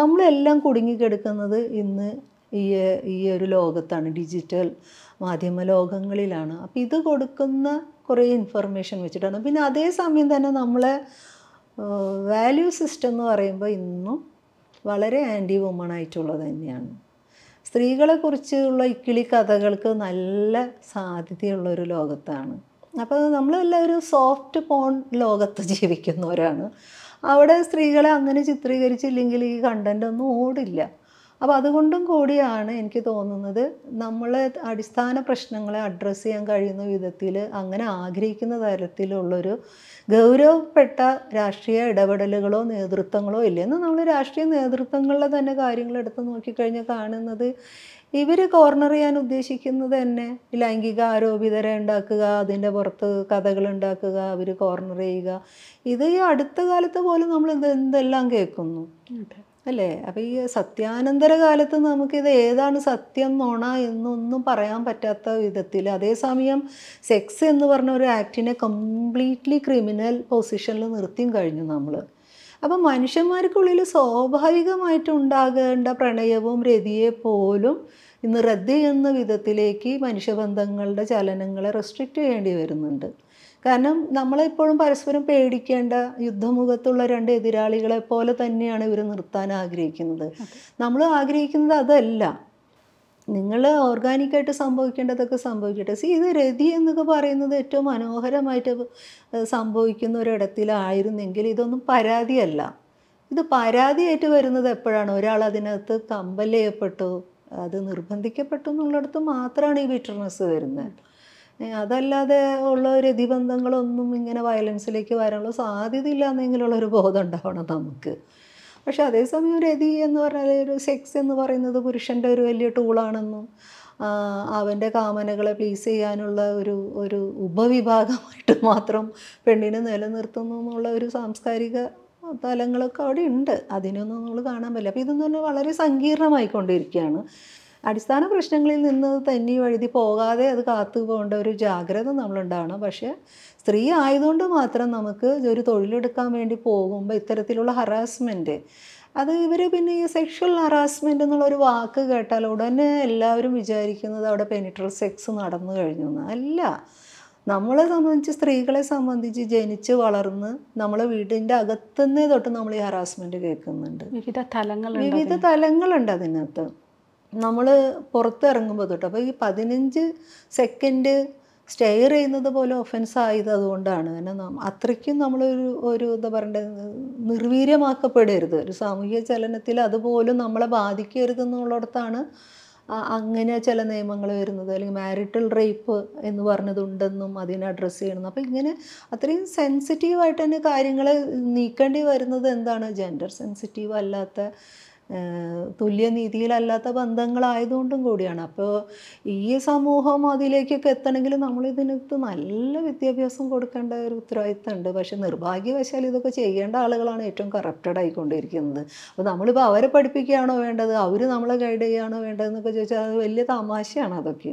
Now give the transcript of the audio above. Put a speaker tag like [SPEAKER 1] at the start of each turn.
[SPEAKER 1] നമ്മളെല്ലാം കുടുങ്ങിക്കിടക്കുന്നത് ഇന്ന് ഈ ഈ ഒരു ലോകത്താണ് ഡിജിറ്റൽ മാധ്യമ ലോകങ്ങളിലാണ് അപ്പോൾ ഇത് കൊടുക്കുന്ന കുറേ ഇൻഫർമേഷൻ വെച്ചിട്ടാണ് പിന്നെ അതേ സമയം തന്നെ നമ്മളെ വാല്യൂ സിസ്റ്റം എന്ന് പറയുമ്പോൾ ഇന്നും വളരെ ആൻറ്റി വുമൺ ആയിട്ടുള്ളത് തന്നെയാണ് സ്ത്രീകളെക്കുറിച്ചുള്ള ഇക്കിളി കഥകൾക്ക് നല്ല സാധ്യതയുള്ള ഒരു ലോകത്താണ് അപ്പോൾ നമ്മളെല്ലാം ഒരു സോഫ്റ്റ് പോൺ ലോകത്ത് ജീവിക്കുന്നവരാണ് അവിടെ സ്ത്രീകളെ അങ്ങനെ ചിത്രീകരിച്ചില്ലെങ്കിൽ ഈ കണ്ടൻ്റ് ഒന്നും ഓടില്ല അപ്പോൾ അതുകൊണ്ടും കൂടിയാണ് എനിക്ക് തോന്നുന്നത് നമ്മളെ അടിസ്ഥാന പ്രശ്നങ്ങളെ അഡ്രസ്സ് ചെയ്യാൻ കഴിയുന്ന വിധത്തിൽ അങ്ങനെ ആഗ്രഹിക്കുന്ന തരത്തിലുള്ളൊരു ഗൗരവപ്പെട്ട രാഷ്ട്രീയ ഇടപെടലുകളോ നേതൃത്വങ്ങളോ ഇല്ലെന്ന് നമ്മൾ രാഷ്ട്രീയ നേതൃത്വങ്ങളിലെ തന്നെ കാര്യങ്ങൾ എടുത്ത് നോക്കിക്കഴിഞ്ഞാൽ കാണുന്നത് ഇവർ കോർണർ ചെയ്യാൻ ഉദ്ദേശിക്കുന്നത് തന്നെ ലൈംഗിക ആരോപിതരെ ഉണ്ടാക്കുക അതിൻ്റെ പുറത്ത് കഥകൾ ഉണ്ടാക്കുക അവർ കോർണർ ചെയ്യുക ഇത് ഈ അടുത്ത കാലത്ത് പോലും നമ്മൾ എന്തെല്ലാം കേൾക്കുന്നു അല്ലേ അപ്പോൾ ഈ സത്യാനന്തര കാലത്ത് നമുക്കിത് ഏതാണ് സത്യം നോണ എന്നൊന്നും പറയാൻ പറ്റാത്ത വിധത്തിൽ അതേസമയം സെക്സ് എന്ന് പറഞ്ഞ ഒരു ആക്ടിനെ കംപ്ലീറ്റ്ലി ക്രിമിനൽ പൊസിഷനിൽ നിർത്തിയും കഴിഞ്ഞു നമ്മൾ അപ്പം മനുഷ്യന്മാർക്കുള്ളിൽ ഉണ്ടാകേണ്ട പ്രണയവും രതിയെ പോലും ഇന്ന് റദ്ദ് ചെയ്യുന്ന വിധത്തിലേക്ക് മനുഷ്യബന്ധങ്ങളുടെ ചലനങ്ങളെ റെസ്ട്രിക്റ്റ് ചെയ്യേണ്ടി വരുന്നുണ്ട് കാരണം നമ്മളെപ്പോഴും പരസ്പരം പേടിക്കേണ്ട യുദ്ധമുഖത്തുള്ള രണ്ട് എതിരാളികളെ പോലെ തന്നെയാണ് ഇവർ നിർത്താൻ ആഗ്രഹിക്കുന്നത് നമ്മൾ ആഗ്രഹിക്കുന്നത് അതല്ല നിങ്ങൾ ഓർഗാനിക്കായിട്ട് സംഭവിക്കേണ്ടതൊക്കെ സംഭവിക്കട്ടെ സി ഇത് രതി എന്നൊക്കെ പറയുന്നത് ഏറ്റവും മനോഹരമായിട്ട് സംഭവിക്കുന്ന ഒരിടത്തിലായിരുന്നെങ്കിൽ ഇതൊന്നും പരാതിയല്ല ഇത് പരാതിയായിട്ട് വരുന്നത് എപ്പോഴാണ് ഒരാൾ അതിനകത്ത് കമ്പൽ അത് നിർബന്ധിക്കപ്പെട്ടു എന്നുള്ളിടത്ത് മാത്രമാണ് ഈ ബിറ്റർനെസ് വരുന്നത് അതല്ലാതെ ഉള്ള രതിബന്ധങ്ങളൊന്നും ഇങ്ങനെ വയലൻസിലേക്ക് വരാനുള്ള സാധ്യതയില്ല എന്നെങ്കിലുള്ളൊരു ഒരു ബോധം ഉണ്ടാവണം നമുക്ക് പക്ഷേ അതേസമയം രതി എന്ന് പറഞ്ഞാൽ ഒരു സെക്സ് എന്ന് പറയുന്നത് പുരുഷൻ്റെ ഒരു വലിയ ടൂളാണെന്നും അവൻ്റെ കാമനകളെ പ്ലീസ് ചെയ്യാനുള്ള ഒരു ഒരു ഉപവിഭാഗമായിട്ട് മാത്രം പെണ്ണിനെ നിലനിർത്തുന്നു എന്നുള്ള ഒരു സാംസ്കാരിക തലങ്ങളൊക്കെ അവിടെ ഉണ്ട് അതിനൊന്നും നമ്മൾ കാണാൻ പറ്റില്ല അപ്പോൾ ഇതെന്ന് പറഞ്ഞാൽ വളരെ സങ്കീർണമായിക്കൊണ്ടിരിക്കുകയാണ് അടിസ്ഥാന പ്രശ്നങ്ങളിൽ നിന്ന് തന്നെ വഴുതി പോകാതെ അത് കാത്തു പോകേണ്ട ഒരു ജാഗ്രത നമ്മളുണ്ടാവണം പക്ഷേ സ്ത്രീ ആയതുകൊണ്ട് മാത്രം നമുക്ക് ഒരു തൊഴിലെടുക്കാൻ വേണ്ടി പോകുമ്പോൾ ഇത്തരത്തിലുള്ള ഹറാസ്മെൻറ്റ് അത് ഇവർ പിന്നെ ഈ സെക്ഷൽ ഹറാസ്മെൻ്റ് എന്നുള്ളൊരു വാക്ക് കേട്ടാൽ ഉടനെ എല്ലാവരും വിചാരിക്കുന്നത് അവിടെ പെനിട്രൽ സെക്സ് നടന്നു കഴിഞ്ഞു എന്ന് അല്ല നമ്മളെ സംബന്ധിച്ച് സ്ത്രീകളെ സംബന്ധിച്ച് ജനിച്ച് വളർന്ന് നമ്മളെ വീടിൻ്റെ അകത്തുനിന്നേ തൊട്ട് നമ്മൾ ഈ ഹറാസ്മെൻറ്റ് കേൾക്കുന്നുണ്ട് വിവിധ തലങ്ങൾ വിവിധ തലങ്ങളുണ്ട് അതിനകത്ത് നമ്മൾ പുറത്ത് ഇറങ്ങുമ്പോൾ തൊട്ട് അപ്പോൾ ഈ പതിനഞ്ച് സെക്കൻഡ് സ്റ്റെയർ ചെയ്യുന്നത് പോലെ ഒഫൻസ് ആയത് അതുകൊണ്ടാണ് കാരണം അത്രയ്ക്കും നമ്മളൊരു ഒരു എന്താ പറയേണ്ടത് നിർവീര്യമാക്കപ്പെടരുത് ഒരു സാമൂഹിക ചലനത്തിൽ അതുപോലും നമ്മളെ ബാധിക്കരുത് എന്നുള്ളിടത്താണ് അങ്ങനെ ചില നിയമങ്ങൾ വരുന്നത് അല്ലെങ്കിൽ മാരിറ്റൽ റേപ്പ് എന്ന് പറഞ്ഞതുണ്ടെന്നും അതിനെ അഡ്രസ്സ് ചെയ്യണം അപ്പോൾ ഇങ്ങനെ അത്രയും സെൻസിറ്റീവായിട്ട് തന്നെ കാര്യങ്ങൾ നീക്കേണ്ടി വരുന്നത് എന്താണ് ജെൻഡർ സെൻസിറ്റീവ് അല്ലാത്ത തുല്യനീതിയിലല്ലാത്ത ബന്ധങ്ങളായതുകൊണ്ടും കൂടിയാണ് അപ്പോൾ ഈ സമൂഹം അതിലേക്കൊക്കെ എത്തണമെങ്കിൽ നമ്മൾ ഇതിനകത്ത് നല്ല വിദ്യാഭ്യാസം കൊടുക്കേണ്ട ഒരു ഉണ്ട് പക്ഷേ നിർഭാഗ്യവശാൽ ഇതൊക്കെ ചെയ്യേണ്ട ആളുകളാണ് ഏറ്റവും കറപ്റ്റഡ് ആയിക്കൊണ്ടിരിക്കുന്നത് അപ്പോൾ നമ്മളിപ്പോൾ അവരെ പഠിപ്പിക്കുകയാണോ വേണ്ടത് അവർ നമ്മളെ ഗൈഡ് ചെയ്യുകയാണോ വേണ്ടതെന്നൊക്കെ ചോദിച്ചാൽ അത് വലിയ തമാശയാണ് അതൊക്കെ